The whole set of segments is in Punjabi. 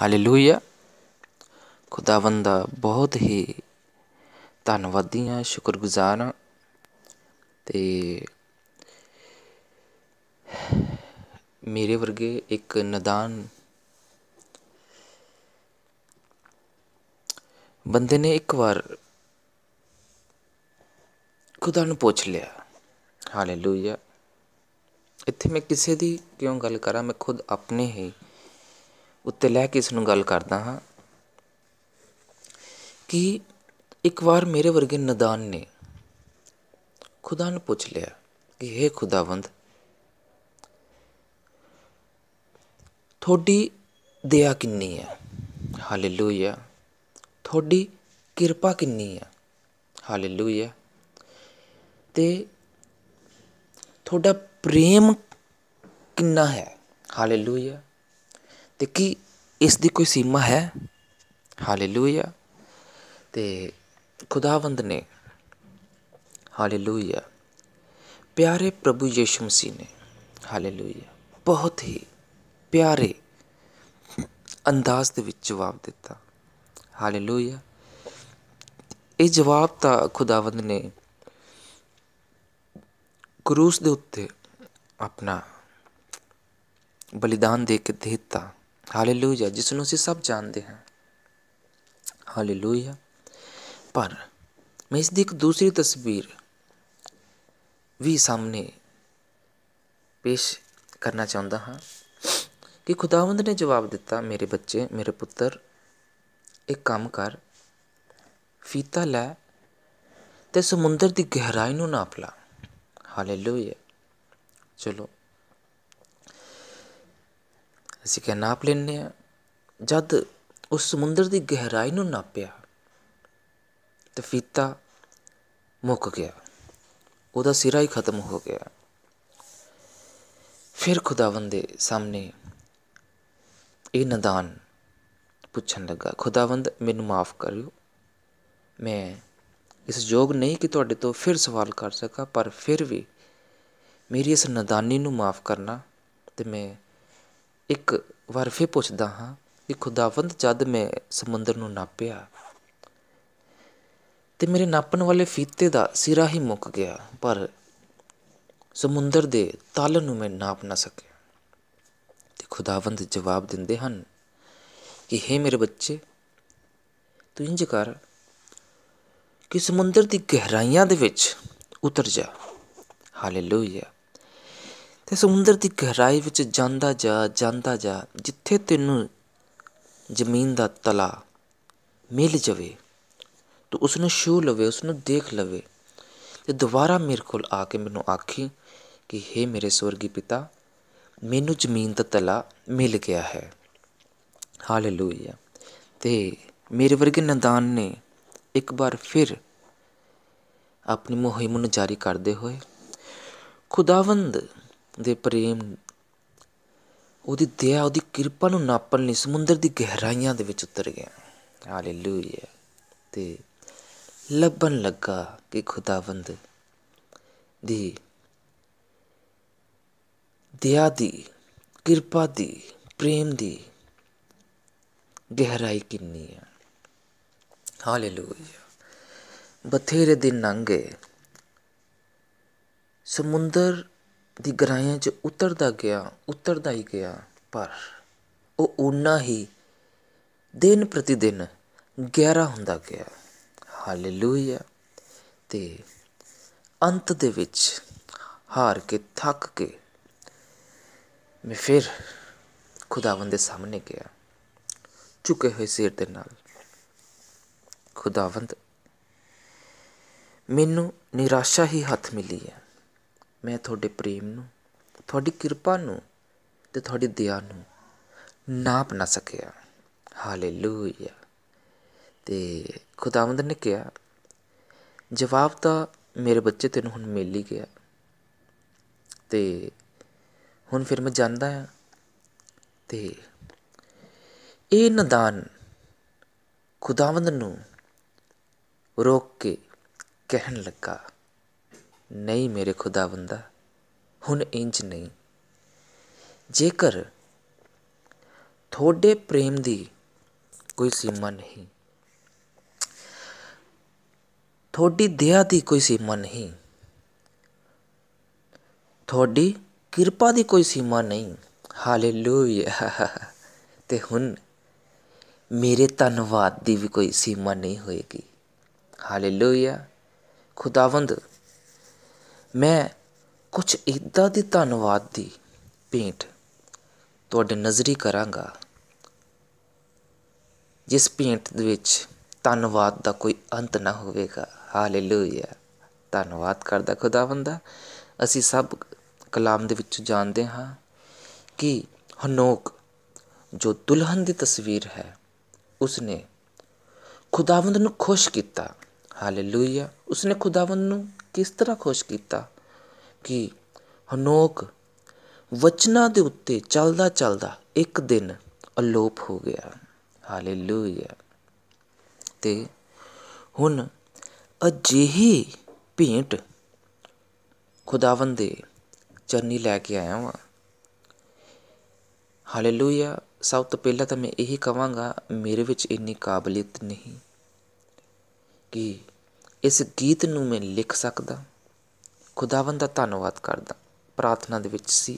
ਹਾਲੇਲੂਇਆ ਖੁਦਾਵੰਦ ਦਾ ਬਹੁਤ ਹੀ ਧੰਨਵਾਦੀ ਆ ਸ਼ੁਕਰਗੁਜ਼ਾਰ ਤੇ ਮੇਰੇ ਵਰਗੇ ਇੱਕ ਨਦਾਨ ਬੰਦੇ ਨੇ ਇੱਕ ਵਾਰ ਖੁਦਾ ਨੂੰ ਪੁੱਛ ਲਿਆ ਹਾਲੇਲੂਇਆ ਇੱਥੇ ਮੈਂ ਕਿਸੇ ਦੀ ਕਿਉਂ ਗੱਲ ਕਰਾਂ ਮੈਂ ਖੁਦ ਆਪਣੇ ਹੀ ਉੱਤੇ ਲੈ ਕੇ ਇਸ ਨੂੰ ਗੱਲ ਕਰਦਾ ਹਾਂ ਕਿ ਇੱਕ ਵਾਰ ਮੇਰੇ ਵਰਗੇ ਨਦਾਨ ਨੇ ਖੁਦਾ ਨੂੰ ਪੁੱਛ ਲਿਆ ਕਿ हे ਖੁਦਾਵੰਦ ਤੁਹਾਡੀ ਦਇਆ ਕਿੰਨੀ ਹੈ ਹਾਲੇਲੂਇਆ ਤੁਹਾਡੀ ਕਿਰਪਾ ਕਿੰਨੀ ਹੈ ਹਾਲੇਲੂਇਆ ਤੇ ਤੁਹਾਡਾ ਪ੍ਰੇਮ ਕਿੰਨਾ ਹੈ ਹਾਲੇਲੂਇਆ ਤੇ ਕੀ ਇਸ ਦੀ ਕੋਈ ਸੀਮਾ ਹੈ ਹਾਲੇਲੂਇਆ ਤੇ ਖੁਦਾਵੰਦ ਨੇ ਹਾਲੇਲੂਇਆ ਪਿਆਰੇ ਪ੍ਰਭੂ ਯੇਸ਼ੂ ਮਸੀਹ ਨੇ ਹਾਲੇਲੂਇਆ ਬਹੁਤ ਹੀ ਪਿਆਰੇ ਅੰਦਾਜ਼ ਦੇ ਵਿੱਚ ਜਵਾਬ ਦਿੱਤਾ ਹਾਲੇਲੂਇਆ ਇਹ ਜਵਾਬ ਤਾਂ ਖੁਦਾਵੰਦ ਨੇ ਕਰੂਸ ਦੇ ਉੱਤੇ ਆਪਣਾ ਬਲੀਦਾਨ ਦੇ ਕੇ ਦਿੱਤਾ ਹਾਲੇਲੂਇਆ ਜਿਸ ਨੂੰ ਅਸੀਂ ਸਭ ਜਾਣਦੇ ਹਾਂ ਹਾਲੇਲੂਇਆ ਪਰ ਮੈਂ ਇਸ ਦੀ ਇੱਕ ਦੂਸਰੀ ਤਸਵੀਰ ਵੀ ਸਾਹਮਣੇ ਪੇਸ਼ ਕਰਨਾ ਚਾਹੁੰਦਾ ਹਾਂ ਕਿ ਖੁਦਾਵੰਦ ਨੇ ਜਵਾਬ ਦਿੱਤਾ ਮੇਰੇ ਬੱਚੇ ਮੇਰੇ ਪੁੱਤਰ ਇੱਕ ਕੰਮ ਕਰ ਫੀਤਾ ਲੈ ਤੇ ਸਮੁੰਦਰ ਦੀ ਗਹਿਰਾਈ ਨੂੰ ਨਾਪ ਲਾ ਹਾਲੇਲੂਇਆ ਚਲੋ ਅਸੀਂ ਕਿ ਨਾਪ ਲੈਣੇ ਆ ਜਦ ਉਸ ਸਮੁੰਦਰ ਦੀ ਗਹਿਰਾਈ ਨੂੰ ਨਾਪਿਆ ਤਾਂ ਫੀਤਾ ਮੁੱਕ ਗਿਆ ਉਹਦਾ ਸਿਰਾ ਹੀ ਖਤਮ ਹੋ ਗਿਆ ਫਿਰ ਖੁਦਾਵੰਦ ਦੇ ਸਾਹਮਣੇ ਇਹ ਨਦਾਨ ਪੁੱਛਣ ਲੱਗਾ ਖੁਦਾਵੰਦ ਮੈਨੂੰ ਮਾਫ ਕਰਿਓ ਮੈਂ ਇਸ ਯੋਗ ਨਹੀਂ ਕਿ ਤੁਹਾਡੇ ਤੋਂ ਫਿਰ ਸਵਾਲ ਕਰ ਸਕਾਂ ਪਰ ਫਿਰ ਵੀ ਮੇਰੀ ਇਸ ਨਦਾਨੀ ਨੂੰ ਮਾਫ ਕਰਨਾ ਤੇ ਮੈਂ ਇੱਕ ਵਾਰ ਫੇ ਪੁੱਛਦਾ ਹਾਂ ਕਿ ਖੁਦਾਵੰਦ ਜਦ ਮੈਂ ਸਮੁੰਦਰ ਨੂੰ ਨਾਪਿਆ ਤੇ ਮੇਰੇ ਨਾਪਣ ਵਾਲੇ ਫੀਤੇ ਦਾ ਸਿਰਾ ਹੀ ਮੁੱਕ ਗਿਆ ਪਰ ਸਮੁੰਦਰ ਦੇ ਤਲ ਨੂੰ ਮੈਂ ਨਾਪ ਨਾ ਸਕਿਆ ਤੇ ਖੁਦਾਵੰਦ ਜਵਾਬ ਦਿੰਦੇ ਹਨ ਕਿ हे ਮੇਰੇ ਬੱਚੇ ਤੂੰ ਇੰਜ ਕਰ ਕਿ ਸਮੁੰਦਰ ਦੀ ਗਹਿਰਾਈਆਂ ਦੇ ਵਿੱਚ ਉਤਰ ਜਾ ਹਾਲੇਲੂਇਆ ਤੇ ਸਮੁੰਦਰ ਦੀ ਗਹਿਰਾਈ ਵਿੱਚ ਜਾਂਦਾ ਜਾ ਜਾਂਦਾ ਜਾ ਜਿੱਥੇ ਤੈਨੂੰ ਜ਼ਮੀਨ ਦਾ ਤਲਾ ਮਿਲ ਜਵੇ ਤੂੰ ਉਸ ਨੂੰ ਛੂ ਲਵੇ ਉਸ ਨੂੰ ਦੇਖ ਲਵੇ ਤੇ ਦੁਬਾਰਾ ਮੇਰੇ ਕੋਲ ਆ ਕੇ ਮੈਨੂੰ ਆਖੀ ਕਿ हे ਮੇਰੇ ਸਵਰਗੀ ਪਿਤਾ ਮੈਨੂੰ ਜ਼ਮੀਨ ਦਾ ਤਲਾ ਮਿਲ ਗਿਆ ਹੈ ਹਾਲੇਲੂਇਆ ਤੇ ਮੇਰੇ ਵਰਗੇ ਨਦਾਨ ਨੇ ਇੱਕ ਵਾਰ ਫਿਰ ਆਪਣੀ ਮੁਹਿੰਮ ਨੂੰ ਜਾਰੀ ਕਰਦੇ ਹੋਏ ਖੁਦਾਵੰਦ ਦੇ ਪ੍ਰੇਮ ਉਹਦੀ ਦਇਆ ਉਹਦੀ ਕਿਰਪਾ ਨੂੰ ਨਾਪਣ ਲਈ ਸਮੁੰਦਰ ਦੀ ਗਹਿਰਾਈਆਂ ਦੇ ਵਿੱਚ ਉਤਰ ਗਿਆ ਹਾਲੇਲੂਇਆ ਤੇ ਲੱਭਣ ਲੱਗਾ ਕਿ ਖੁਦਾਵੰਦ ਦੀ ਦਇਆ ਦੀ ਕਿਰਪਾ ਦੀ ਪ੍ਰੇਮ ਦੀ ਗਹਿਰਾਈ ਕਿੰਨੀ ਹੈ ਹਾਲੇਲੂਇਆ ਬਥੇਰੇ ਦਿਨ ਲੰਘੇ ਸਮੁੰਦਰ ਦੀ ਗਹਿਰਾਈਆਂ 'ਚ ਉਤਰਦਾ ਗਿਆ ਉਤਰਦਾ ਹੀ ਗਿਆ ਪਰ ਉਹ ਉਨਾ ਹੀ ਦਿਨ ਪ੍ਰਤੀ ਦਿਨ ਗਹਿਰਾ ਹੁੰਦਾ ਗਿਆ ਹਾਲੇਲੂਇਆ ਤੇ ਅੰਤ ਦੇ ਵਿੱਚ ਹਾਰ ਕੇ ਥੱਕ ਕੇ ਮੈਂ ਫਿਰ ਖੁਦਾਵੰਦ ਦੇ ਸਾਹਮਣੇ ਗਿਆ ਝੁਕੇ ਹੋਏ ਸਿਰ ਦੇ ਨਾਲ ਖੁਦਾਵੰਦ ਮੈਨੂੰ ਨਿਰਾਸ਼ਾ ਹੀ ਹੱਥ ਮਿਲੀ ਹੈ ਮੈਂ ਤੁਹਾਡੇ ਪ੍ਰੇਮ ਨੂੰ ਤੁਹਾਡੀ ਕਿਰਪਾ ਨੂੰ ਤੇ ਤੁਹਾਡੀ ਦਇਆ ਨੂੰ ਨਾਪ ਨਾ ਸਕਿਆ ਹਾਲੇਲੂਇਆ ਤੇ ਖੁਦਾਵੰਦ ਨੇ ਕਿਹਾ ਜਵਾਬ ਤਾਂ ਮੇਰੇ ਬੱਚੇ ਤੈਨੂੰ ਹੁਣ ਮਿਲ ਹੀ ਗਿਆ ਤੇ ਹੁਣ ਫਿਰ ਮੈਂ ਜਾਂਦਾ ਆ ਤੇ ਇਹ ਨਦਾਨ ਖੁਦਾਵੰਦ ਨੂੰ ਰੋਕ ਕੇ ਕਹਿਣ ਲੱਗਾ ਨਹੀਂ ਮੇਰੇ ਖੁਦਾਵੰਦਾ ਹੁਣ ਇੰਜ ਨਹੀਂ ਜੇਕਰ ਤੁਹਾਡੇ ਪ੍ਰੇਮ ਦੀ ਕੋਈ ਸੀਮਾ ਨਹੀਂ ਤੁਹਾਡੀ ਦਇਆ ਦੀ ਕੋਈ ਸੀਮਾ ਨਹੀਂ ਤੁਹਾਡੀ ਕਿਰਪਾ ਦੀ ਕੋਈ ਸੀਮਾ ਨਹੀਂ ਹਾਲੇਲੂਇਆ ਤੇ ਹੁਣ ਮੇਰੇ ਧੰਨਵਾਦ ਦੀ ਵੀ ਕੋਈ ਸੀਮਾ ਨਹੀਂ ਹੋਏਗੀ ਹਾਲੇਲੂਇਆ ਖੁਦਾਵੰਦ ਮੈਂ ਕੁਝ ਇਦਾਂ ਦੀ ਧੰਨਵਾਦ ਦੀ ਪੇਂਟ ਤੁਹਾਡੇ ਨਜ਼ਰੀ ਕਰਾਂਗਾ ਜਿਸ ਪੇਂਟ ਦੇ ਵਿੱਚ ਧੰਨਵਾਦ ਦਾ ਕੋਈ ਅੰਤ ਨਾ ਹੋਵੇਗਾ ਹਾਲੇਲੂਇਆ ਧੰਨਵਾਦ ਕਰਦਾ ਖੁਦਾਵੰਦ ਅਸੀਂ ਸਭ ਕਲਾਮ ਦੇ ਵਿੱਚ ਜਾਣਦੇ ਹਾਂ ਕਿ ਹਨੋਕ ਜੋ ਦੁਲਹਨ ਦੀ ਤਸਵੀਰ ਹੈ ਉਸਨੇ ਖੁਦਾਵੰਦ ਨੂੰ ਖੁਸ਼ ਕੀਤਾ ਹਾਲੇਲੂਇਆ ਉਸਨੇ ਖੁਦਾਵੰਦ ਨੂੰ ਕਿਸ ਤਰ੍ਹਾਂ ਖੁਸ਼ ਕੀਤਾ ਕਿ ਹਨੋਕ ਵਚਨਾਂ ਦੇ ਉੱਤੇ ਚੱਲਦਾ ਚੱਲਦਾ ਇੱਕ ਦਿਨ ਅਲੋਪ ਹੋ ਗਿਆ ਹਾਲੇਲੂਇਆ ਤੇ ਹੁਣ ਅਜਿਹੀ ਭੇਂਟ ਖੁਦਾਵੰਦ ਦੇ ਚਰਨੀ ਲੈ ਕੇ ਆਇਆ ਹਾਂ ਹਾਲੇਲੂਇਆ ਸਭ ਤੋਂ ਪਹਿਲਾਂ ਤਾਂ ਮੈਂ ਇਹੀ ਕਹਾਂਗਾ ਮੇਰੇ ਵਿੱਚ ਇੰਨੀ ਕਾਬਲੀਅਤ ਨਹੀਂ ਕਿ ਇਸ ਗੀਤ ਨੂੰ ਮੈਂ ਲਿਖ ਸਕਦਾ ਖੁਦਾਵੰਦ ਦਾ ਧੰਨਵਾਦ ਕਰਦਾ ਪ੍ਰਾਰਥਨਾ ਦੇ ਵਿੱਚ ਸੀ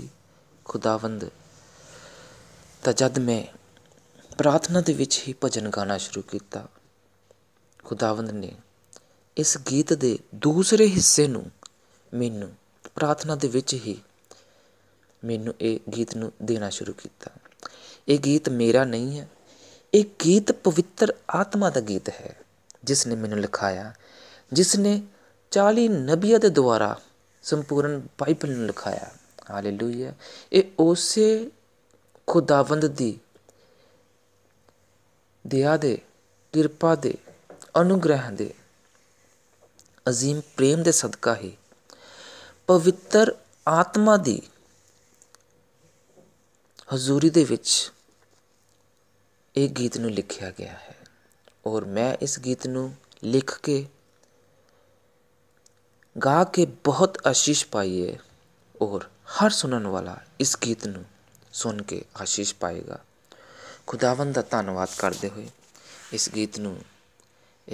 ਖੁਦਾਵੰਦ ਤਾਂ ਜਦ ਮੈਂ ਪ੍ਰਾਰਥਨਾ ਦੇ ਵਿੱਚ ਹੀ ਭਜਨ ਗਾਣਾ ਸ਼ੁਰੂ ਕੀਤਾ ਖੁਦਾਵੰਦ ਨੇ ਇਸ ਗੀਤ ਦੇ ਦੂਸਰੇ ਹਿੱਸੇ ਨੂੰ ਮੈਨੂੰ ਪ੍ਰਾਰਥਨਾ ਦੇ ਵਿੱਚ ਹੀ ਮੈਨੂੰ ਇਹ ਗੀਤ ਨੂੰ ਦੇਣਾ ਸ਼ੁਰੂ ਕੀਤਾ ਇਹ ਗੀਤ ਮੇਰਾ ਨਹੀਂ ਹੈ ਇਹ ਗੀਤ ਪਵਿੱਤਰ ਆਤਮਾ ਦਾ ਗੀਤ ਹੈ ਜਿਸ ਨੇ ਮੈਨੂੰ ਲਿਖਾਇਆ ਜਿਸ ਨੇ 40 ਨਬੀਆਂ ਦੇ ਦੁਆਰਾ ਸੰਪੂਰਨ ਬਾਈਬਲ ਨੂੰ ਲਿਖਾਇਆ ਹਾਲੇਲੂਇਆ ਇਹ ਉਸੇ ਖੁਦਾਵੰਦ ਦੀ ਦਿਆ ਦੇ ਕਿਰਪਾ ਦੇ ਅਨੁਗ੍ਰਹਿ ਦੇ ਅਜ਼ੀਮ ਪ੍ਰੇਮ ਦੇ ਸਦਕਾ ਹੀ ਪਵਿੱਤਰ ਆਤਮਾ ਦੀ ਹਜ਼ੂਰੀ ਦੇ ਵਿੱਚ ਇਹ ਗੀਤ ਨੂੰ ਲਿਖਿਆ ਗਿਆ ਹੈ ਔਰ ਮੈਂ ਇਸ ਗੀਤ ਨੂੰ ਲਿਖ ਕੇ ਗਾ ਕੇ ਬਹੁਤ ਆਸ਼ੀਸ਼ ਪਾਈ ਹੈ ਔਰ ਹਰ ਸੁਣਨ ਵਾਲਾ ਇਸ ਗੀਤ ਨੂੰ ਸੁਣ ਕੇ ਆਸ਼ੀਸ਼ ਪਾਏਗਾ ਖੁਦਾਵੰਦ ਦਾ ਧੰਨਵਾਦ ਕਰਦੇ ਹੋਏ ਇਸ ਗੀਤ ਨੂੰ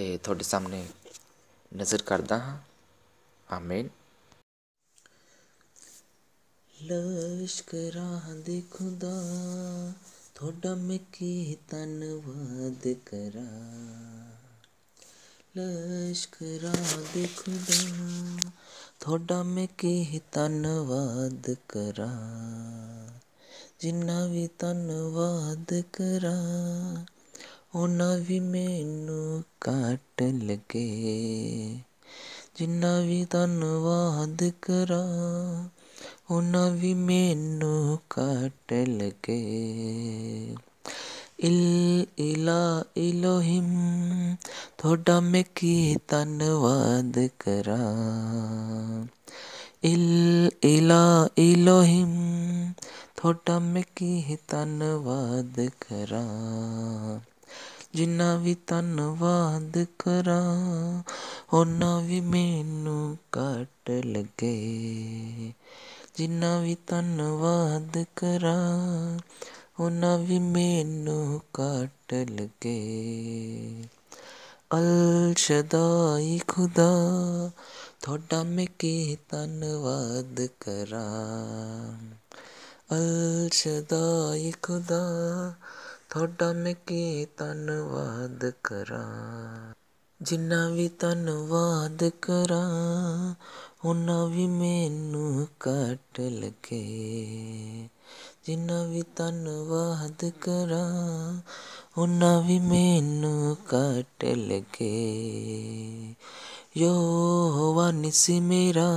ਇਹ ਤੁਹਾਡੇ ਸਾਹਮਣੇ ਨਜ਼ਰ ਕਰਦਾ ਹਾਂ ਆਮੀਨ ਲਸ਼ਕਰਾਂ ਦੇ ਖੁਦਾ ਮੈਂ ਕੀ ਤਨਵਾਦ ਕਰਾਂ ਲਸ਼ਕਰਾ ਦੇ ਖੁਦਾ ਤੁਹਾਡਾ ਮੈਂ ਕੀ ਧੰਨਵਾਦ ਕਰਾਂ ਜਿੰਨਾ ਵੀ ਧੰਨਵਾਦ ਕਰਾਂ ਉਹਨਾਂ ਵੀ ਮੈਨੂੰ ਘੱਟ ਲਗੇ ਜਿੰਨਾ ਵੀ ਧੰਨਵਾਦ ਕਰਾਂ ਉਹਨਾਂ ਵੀ ਮੈਨੂੰ ਕੱਟ ਲਗੇ ਇਲ ਇਲਾ ਇਲੋਹਿਮ ਤੁਹਾਡਾ ਮੈਂ ਕੀ ਧੰਨਵਾਦ ਕਰਾਂ ਇਲ ਇਲਾ ਇਲੋਹਿਮ ਤੁਹਾਡਾ ਮੈਂ ਕੀ ਧੰਨਵਾਦ ਕਰਾਂ ਜਿੰਨਾ ਵੀ ਧੰਨਵਾਦ ਕਰਾਂ ਉਹਨਾਂ ਵੀ ਮੈਨੂੰ ਕੱਟ ਲਗੇ ਜਿੰਨਾ ਵੀ ਧੰਨਵਾਦ ਕਰਾਂ ਉਹਨਾਂ ਵੀ ਮੈਨੂੰ ਕੱਟ ਲਗੇ ਅਲਸ਼ਦਾਈ ਖੁਦਾ ਤੁਹਾਡਾ ਮੈਂ ਕੀ ਧੰਨਵਾਦ ਕਰਾਂ ਅਲਸ਼ਦਾਈ ਖੁਦਾ ਤੁਹਾਡਾ ਮੈਂ ਕੀ ਧੰਨਵਾਦ ਕਰਾਂ ਜਿੰਨਾ ਵੀ ਧੰਨਵਾਦ ਕਰਾਂ ਉਹਨਾਂ ਵੀ ਮੈਨੂੰ ਕੱਟ ਲਗੇ ਜਿੰਨਾ ਵੀ ਧੰਨਵਾਦ ਕਰਾਂ ਉਹਨਾਂ ਵੀ ਮੈਨੂੰ ਕੱਟ ਲਗੇ ਯੋਵਾ ਨਿਸੀ ਮੇਰਾ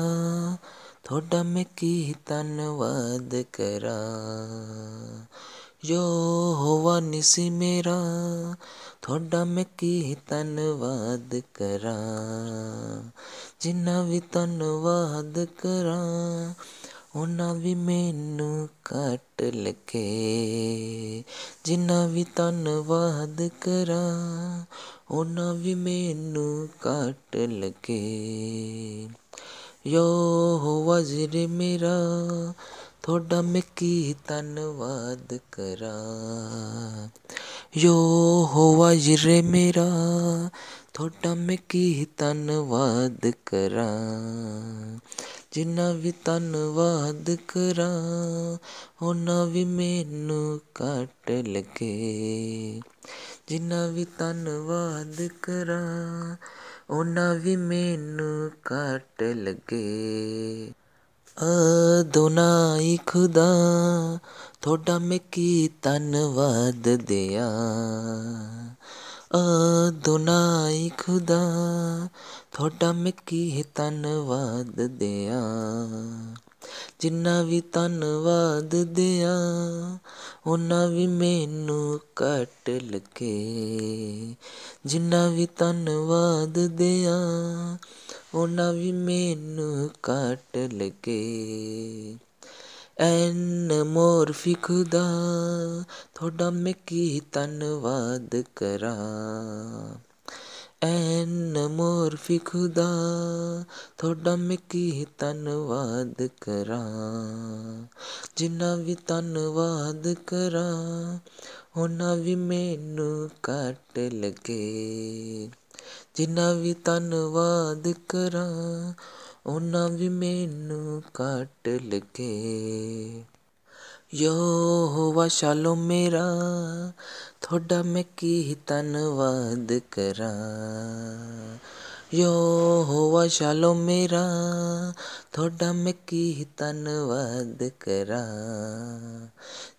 ਤੁਹਾਡਾ ਮੈਂ ਕੀ ਧੰਨਵਾਦ ਕਰਾਂ ਯਹੋਵਾ ਨਿਸੀ ਮੇਰਾ ਤੁਹਾਡਾ ਮੈਂ ਕੀ ਧੰਨਵਾਦ ਕਰਾਂ ਜਿੰਨਾ ਵੀ ਧੰਨਵਾਦ ਕਰਾਂ ਉਹਨਾਂ ਵੀ ਮੈਨੂੰ ਕੱਟ ਲਕੇ ਜਿੰਨਾ ਵੀ ਧੰਨਵਾਦ ਕਰਾਂ ਉਹਨਾਂ ਵੀ ਮੈਨੂੰ ਕੱਟ ਲਕੇ ਯਹੋਵਾ ਜ਼ਿਰ ਮੇਰਾ ਤੁਹਾਡਾ ਮੈਂ ਕੀ ਧੰਨਵਾਦ ਕਰਾਂ ਯੋ ਹੋਵਾ ਜਿਰੇ ਮੇਰਾ ਤੁਹਾਡਾ ਮੈਂ ਕੀ ਧੰਨਵਾਦ ਕਰਾਂ ਜਿੰਨਾ ਵੀ ਧੰਨਵਾਦ ਕਰਾਂ ਉਹਨਾਂ ਵੀ ਮੈਨੂੰ ਕੱਟ ਲਗੇ ਜਿੰਨਾ ਵੀ ਧੰਨਵਾਦ ਕਰਾਂ ਉਹਨਾਂ ਵੀ ਮੈਨੂੰ ਕੱਟ ਲਗੇ ਅਦੋਨਾਈ ਖੁਦਾ ਤੁਹਾਡਾ ਮੈਂ ਕੀ ਧੰਨਵਾਦ ਦਿਆਂ ਅਦੋਨਾਈ ਖੁਦਾ ਤੁਹਾਡਾ ਮੈਂ ਕੀ ਧੰਨਵਾਦ ਦਿਆਂ ਜਿੰਨਾ ਵੀ ਧੰਨਵਾਦ ਦਿਆਂ ਉਹਨਾਂ ਵੀ ਮੈਨੂੰ ਘੱਟ ਲੱਗੇ ਜਿੰਨਾ ਵੀ ਧੰਨਵਾਦ ਦਿਆਂ ਉਹਨਾਂ ਵੀ ਮੈਨੂੰ ਘੱਟ ਲੱਗੇ ਐਨ ਮੋਰਫੀ ਖੁਦਾ ਤੁਹਾਡਾ ਮੈਂ ਕੀ ਧੰਨਵਾਦ ਕਰਾਂ ਐਨ ਮੋਰ ਫੀ ਖੁਦਾ ਤੁਹਾਡਾ ਮੈਂ ਕੀ ਧੰਨਵਾਦ ਕਰਾਂ ਜਿੰਨਾ ਵੀ ਧੰਨਵਾਦ ਕਰਾਂ ਉਹਨਾਂ ਵੀ ਮੈਨੂੰ ਕੱਟ ਲਗੇ ਜਿੰਨਾ ਵੀ ਧੰਨਵਾਦ ਕਰਾਂ ਉਹਨਾਂ ਵੀ ਮੈਨੂੰ ਕੱਟ ਲਗੇ ਯਹੋਵਾ ਸ਼ਾਲੋ ਮੇਰਾ ਤੁਹਾਡਾ ਮੈਂ ਕੀ ਧੰਨਵਾਦ ਕਰਾਂ ਯਹੋਵਾ ਸ਼ਾਲੋ ਮੇਰਾ ਤੁਹਾਡਾ ਮੈਂ ਕੀ ਧੰਨਵਾਦ ਕਰਾਂ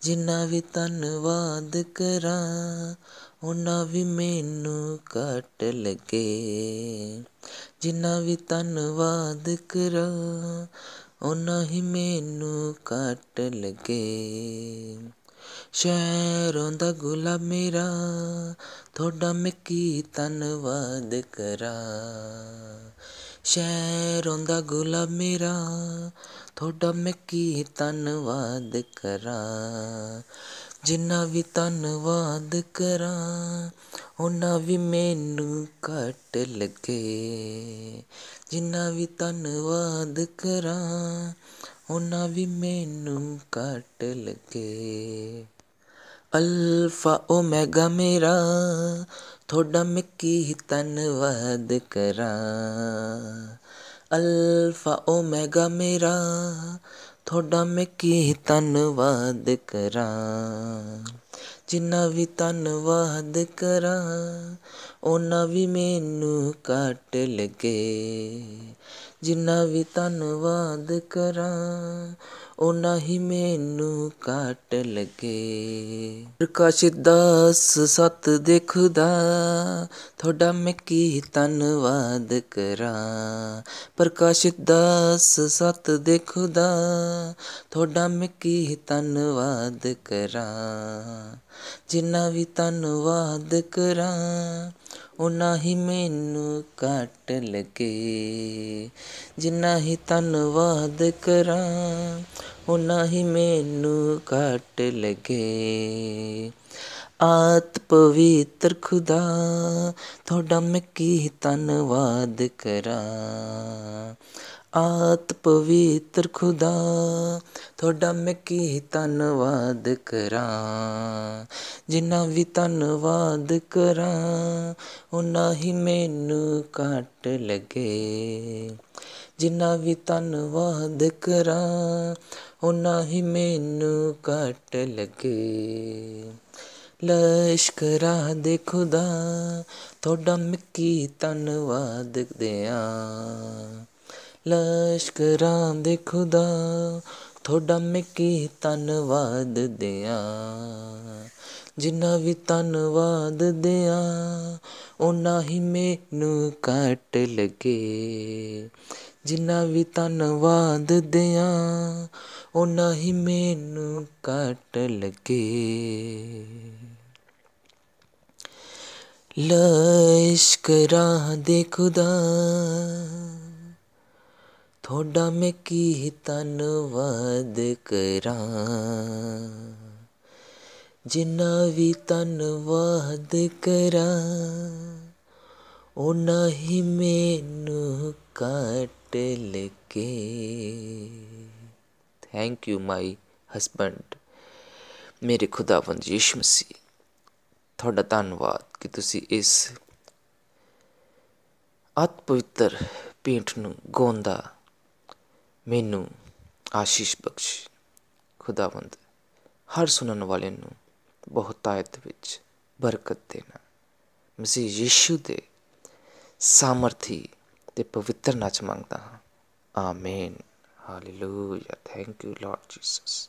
ਜਿੰਨਾ ਵੀ ਧੰਨਵਾਦ ਕਰਾਂ ਉਹਨਾਂ ਵੀ ਮੈਨੂੰ ਕੱਟ ਲਗੇ ਜਿੰਨਾ ਵੀ ਧੰਨਵਾਦ ਕਰਾਂ ਉਹਨਾਂ ਹੀ ਮੈਨੂੰ ਕੱਟ ਲਗੇ ਸ਼ਹਿਰੋਂ ਦਾ ਗੁਲਾਬ ਮੇਰਾ ਤੁਹਾਡਾ ਮੈਂ ਕੀ ਧੰਨਵਾਦ ਕਰਾਂ ਸ਼ਹਿਰੋਂ ਦਾ ਗੁਲਾਬ ਮੇਰਾ ਤੁਹਾਡਾ ਮੈਂ ਕੀ ਧੰਨਵਾਦ ਕਰਾਂ ਜਿੰਨਾ ਵੀ ਧੰਨਵਾਦ ਕਰਾਂ ਉਹਨਾਂ ਵੀ ਮੈਨੂੰ ਘੱਟ ਲੱਗੇ ਜਿੰਨਾ ਵੀ ਧੰਨਵਾਦ ਕਰਾਂ ਉਹਨਾਂ ਵੀ ਮੈਨੂੰ ਘੱਟ ਲੱਗੇ ਅਲਫਾ ਓਮੇਗਾ ਮੇਰਾ ਤੁਹਾਡਾ ਮਿੱਕੀ ਕੀ ਧੰਨਵਾਦ ਕਰਾਂ ਅਲਫਾ ਓਮੇਗਾ ਮੇਰਾ ਤੁਹਾਡਾ ਮੈਂ ਕੀ ਧੰਨਵਾਦ ਕਰਾਂ ਜਿੰਨਾ ਵੀ ਧੰਨਵਾਦ ਕਰਾਂ ਉਹਨਾਂ ਵੀ ਮੈਨੂੰ ਕੱਟ ਲਗੇ ਜਿੰਨਾ ਵੀ ਧੰਨਵਾਦ ਕਰਾਂ ਓਨਾ ਹੀ ਮੈਨੂੰ ਕੱਟ ਲਗੇ ਪ੍ਰਕਾਸ਼ਿਤ ਦਾਸ ਸਤ ਦੇਖਦਾ ਤੁਹਾਡਾ ਮੈਂ ਕੀ ਧੰਨਵਾਦ ਕਰਾਂ ਪ੍ਰਕਾਸ਼ਿਤ ਦਾਸ ਸਤ ਦੇਖਦਾ ਤੁਹਾਡਾ ਮੈਂ ਕੀ ਧੰਨਵਾਦ ਕਰਾਂ ਜਿੰਨਾ ਵੀ ਧੰਨਵਾਦ ਕਰਾਂ ਉਨਾ ਹੀ ਮੈਨੂੰ ਕੱਟ ਲਗੇ ਜਿੰਨਾ ਹੀ ਧੰਨਵਾਦ ਕਰਾਂ ਉਨਾ ਹੀ ਮੈਨੂੰ ਕੱਟ ਲਗੇ ਆਤ ਪਵਿੱਤਰ ਖੁਦਾ ਤੁਹਾਡਾ ਮੈਂ ਕੀ ਧੰਨਵਾਦ ਕਰਾਂ ਆਤ ਪਵਿੱਤਰ ਖੁਦਾ ਤੁਹਾਡਾ ਮੈਂ ਕੀ ਧੰਨਵਾਦ ਕਰਾਂ ਜਿੰਨਾ ਵੀ ਧੰਨਵਾਦ ਕਰਾਂ ਉਨਾ ਹੀ ਮੈਨੂੰ ਘਟ ਲਗੇ ਜਿੰਨਾ ਵੀ ਧੰਨਵਾਦ ਕਰਾਂ ਉਨਾ ਹੀ ਮੈਨੂੰ ਘਟ ਲਗੇ ਲਸ਼ਕਰਾ ਦੇ ਖੁਦਾ ਤੁਹਾਡਾ ਮੈਂ ਕੀ ਧੰਨਵਾਦ ਦਿਆਂ ਲਸ਼ਕਰਾਂ ਦੇ ਖੁਦਾ ਤੁਹਾਡਾ ਮੈਂ ਕੀ ਧੰਨਵਾਦ ਦਿਆਂ ਜਿੰਨਾ ਵੀ ਧੰਨਵਾਦ ਦਿਆਂ ਉਨਾ ਹੀ ਮੈਨੂੰ ਕੱਟ ਲਗੇ ਜਿੰਨਾ ਵੀ ਧੰਨਵਾਦ ਦਿਆਂ ਉਨਾ ਹੀ ਮੈਨੂੰ ਲਗੇ ਲੈ ਲਸ਼ਕਰਾਂ ਦੇ ਖੁਦਾ ਤੁਹਾਡਾ ਮੈਂ ਕੀ ਧੰਨਵਾਦ ਕਰਾਂ ਜਿੰਨਾ ਵੀ ਧੰਨਵਾਦ ਕਰਾਂ ਉਹ ਨਹੀਂ ਮੈਨੂੰ ਕੱਟ ਲਗੇ ਥੈਂਕ ਯੂ ਮਾਈ ਹਸਬੰਡ ਮੇਰੇ ਖੁਦਾਵੰਦ ਯਿਸੂ ਮਸੀਹ ਤੁਹਾਡਾ ਧੰਨਵਾਦ ਕਿ ਤੁਸੀਂ ਇਸ ਅਤ ਪਵਿੱਤਰ ਪੇਂਟ ਨੂੰ ਗੋਂਦਾ ਮੈਨੂੰ ਆਸ਼ੀਸ਼ ਬਖਸ਼ ਖੁਦਾਵੰਦ ਹਰ ਸੁਣਨ ਵਾਲੇ ਨੂੰ ਬਹੁਤ ਆਇਤ ਵਿੱਚ ਬਰਕਤ ਦੇਣਾ ਮਸੀਹ ਯਿਸੂ ਦੇ ਸਾਮਰਥੀ ਤੇ ਪਵਿੱਤਰ ਨਾਚ ਮੰਗਦਾ ਹਾਂ amen hallelujah thank you Lord Jesus